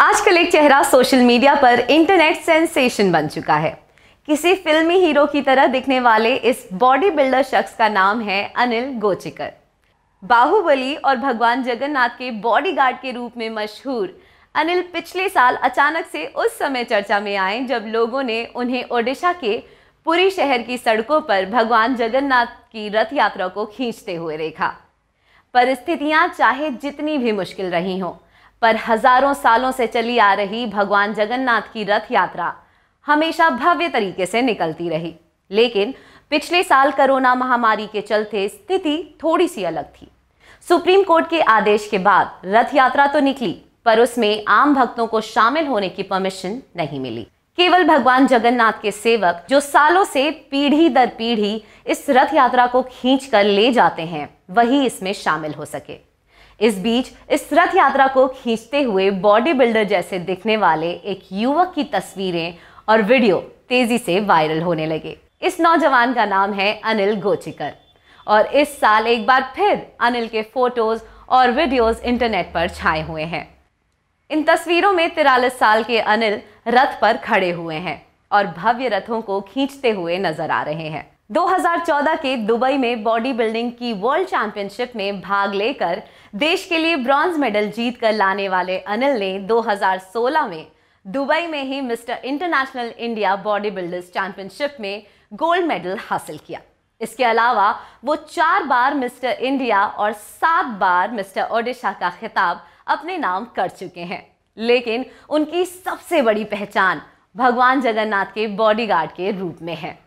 आजकल एक चेहरा सोशल मीडिया पर इंटरनेट सेंसेशन बन चुका है किसी फिल्मी हीरो की तरह दिखने वाले इस बॉडी बिल्डर शख्स का नाम है अनिल गोचिकर बाहुबली और भगवान जगन्नाथ के बॉडीगार्ड के रूप में मशहूर अनिल पिछले साल अचानक से उस समय चर्चा में आए जब लोगों ने उन्हें ओडिशा के पुरी शहर की सड़कों पर भगवान जगन्नाथ की रथ यात्रा को खींचते हुए देखा परिस्थितियां चाहे जितनी भी मुश्किल रही हों पर हजारों सालों से चली आ रही भगवान जगन्नाथ की रथ यात्रा हमेशा भव्य तरीके से निकलती रही लेकिन पिछले साल कोरोना महामारी के चलते स्थिति थोड़ी सी अलग थी सुप्रीम कोर्ट के आदेश के बाद रथ यात्रा तो निकली पर उसमें आम भक्तों को शामिल होने की परमिशन नहीं मिली केवल भगवान जगन्नाथ के सेवक जो सालों से पीढ़ी दर पीढ़ी इस रथ यात्रा को खींच कर ले जाते हैं वही इसमें शामिल हो सके इस बीच इस रथ यात्रा को खींचते हुए बॉडी बिल्डर जैसे दिखने वाले एक युवक की तस्वीरें और वीडियो तेजी से वायरल होने लगे इस नौजवान का नाम है अनिल गोचिकर और इस साल एक बार फिर अनिल के फोटोज और वीडियोस इंटरनेट पर छाए हुए हैं इन तस्वीरों में तिरालीस साल के अनिल रथ पर खड़े हुए हैं और भव्य रथों को खींचते हुए नजर आ रहे हैं 2014 के दुबई में बॉडी बिल्डिंग की वर्ल्ड चैंपियनशिप में भाग लेकर देश के लिए ब्रॉन्ज मेडल जीत कर लाने वाले अनिल ने 2016 में दुबई में ही mister international India body builders championship में गोल्ड मेडल हासिल किया इसके अलावा वो चार बार मिस्टर इंडिया और सात बार मिस्टर ओडिशा का खिताब अपने नाम कर चुके हैं लेकिन उनकी सबसे बड़ी पहचान भगवान जगन्नाथ के बॉडीगार्ड के रूप में है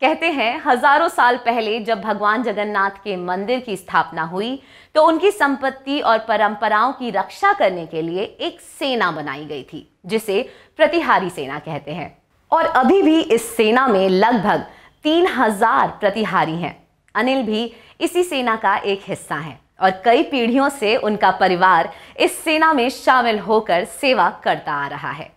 कहते हैं हजारों साल पहले जब भगवान जगन्नाथ के मंदिर की स्थापना हुई तो उनकी संपत्ति और परंपराओं की रक्षा करने के लिए एक सेना बनाई गई थी जिसे प्रतिहारी सेना कहते हैं और अभी भी इस सेना में लगभग तीन हजार प्रतिहारी हैं अनिल भी इसी सेना का एक हिस्सा है और कई पीढ़ियों से उनका परिवार इस सेना में शामिल होकर सेवा करता आ रहा है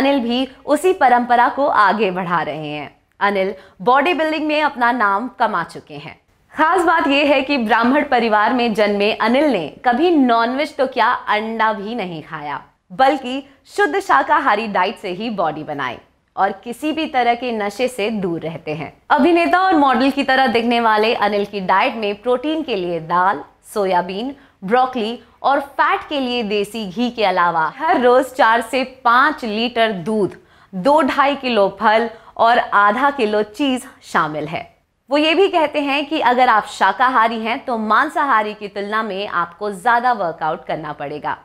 अनिल भी उसी परंपरा को आगे बढ़ा रहे हैं अनिल बॉडी बिल्डिंग में अपना नाम कमा चुके हैं खास बात यह है कि ब्राह्मण परिवार में जन्मे अनिल ने कभी नॉनवेज तो क्या अंडा भी नहीं खाया बल्कि शुद्ध शाकाहारी डाइट से ही बॉडी बनाई और किसी भी तरह के नशे से दूर रहते हैं अभिनेता और मॉडल की तरह दिखने वाले अनिल की डाइट में प्रोटीन के लिए दाल सोयाबीन ब्रोकली और फैट के लिए देसी घी के अलावा हर रोज चार से पांच लीटर दूध दो ढाई किलो फल और आधा किलो चीज़ शामिल है वो ये भी कहते हैं कि अगर आप शाकाहारी हैं तो मांसाहारी की तुलना में आपको ज़्यादा वर्कआउट करना पड़ेगा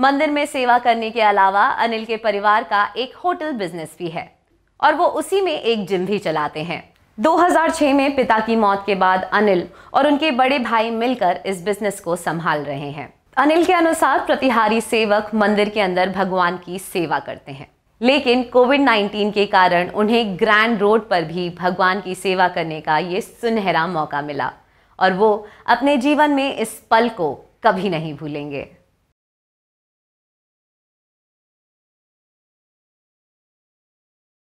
मंदिर में सेवा करने के अलावा अनिल के परिवार का एक होटल बिजनेस भी है और वो उसी में एक जिम भी चलाते हैं 2006 में पिता की मौत के बाद अनिल और उनके बड़े भाई मिलकर इस बिजनेस को संभाल रहे हैं अनिल के अनुसार प्रतिहारी सेवक मंदिर के अंदर भगवान की सेवा करते हैं लेकिन कोविड 19 के कारण उन्हें ग्रैंड रोड पर भी भगवान की सेवा करने का ये सुनहरा मौका मिला और वो अपने जीवन में इस पल को कभी नहीं भूलेंगे